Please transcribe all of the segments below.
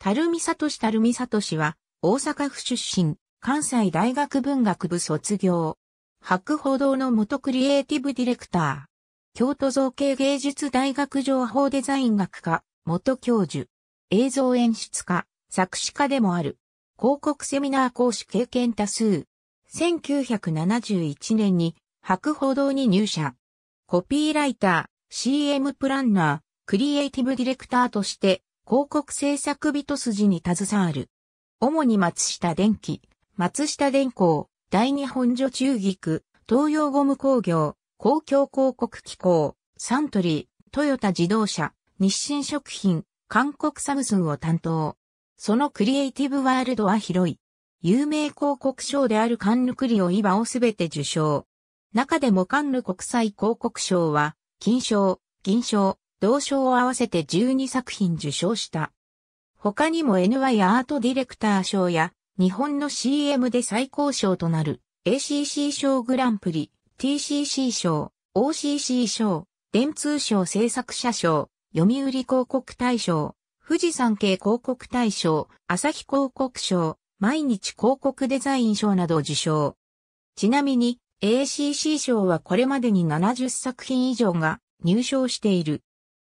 樽美里氏みさとしは、大阪府出身、関西大学文学部卒業。白報堂の元クリエイティブディレクター。京都造形芸術大学情報デザイン学科、元教授。映像演出家、作詞家でもある。広告セミナー講師経験多数。1971年に白報堂に入社。コピーライター、CM プランナー、クリエイティブディレクターとして広告制作人筋に携わる。主に松下電機、松下電工、大日本女中菊、東洋ゴム工業、公共広告機構、サントリー、トヨタ自動車、日清食品、韓国サムスンを担当。そのクリエイティブワールドは広い。有名広告賞であるカンヌクリオイバをすべて受賞。中でもカンヌ国際広告賞は、金賞、銀賞、同賞を合わせて12作品受賞した。他にも NY アートディレクター賞や日本の CM で最高賞となる ACC 賞グランプリ、TCC 賞、OCC 賞、電通賞制作者賞、読売広告大賞、富士山系広告大賞、朝日広告賞、毎日広告デザイン賞などを受賞。ちなみに ACC 賞はこれまでに70作品以上が入賞している。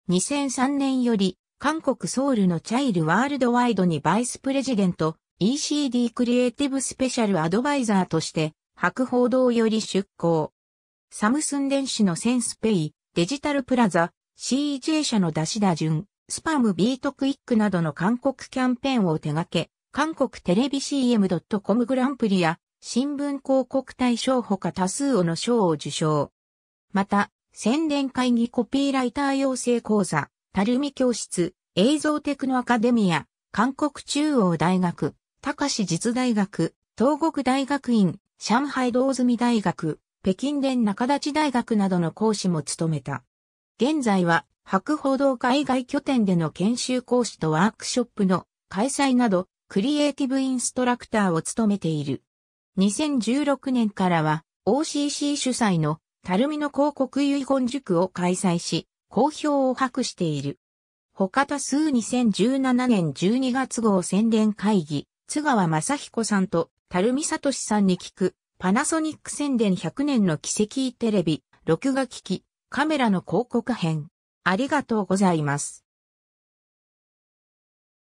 2003年より、韓国ソウルのチャイルワールドワイドにバイスプレジデント、ECD クリエイティブスペシャルアドバイザーとして、博報堂より出向。サムスン電子のセンスペイ、デジタルプラザ、CJ 社の出し田順、スパムビートクイックなどの韓国キャンペーンを手掛け、韓国テレビ CM.com グランプリや新聞広告大賞ほか多数の賞を受賞。また、宣伝会議コピーライター養成講座、たるみ教室、映像テクノアカデミア、韓国中央大学、高市実大学、東国大学院、上海道住大学、北京電中立大学などの講師も務めた。現在は、博報道海外拠点での研修講師とワークショップの開催など、クリエイティブインストラクターを務めている。2016年からは、OCC 主催のたるみの広告遺言塾を開催し、好評を博している。他多数2017年12月号宣伝会議、津川正彦さんと、さとしさんに聞く、パナソニック宣伝100年の奇跡テレビ、録画機器、カメラの広告編。ありがとうございます。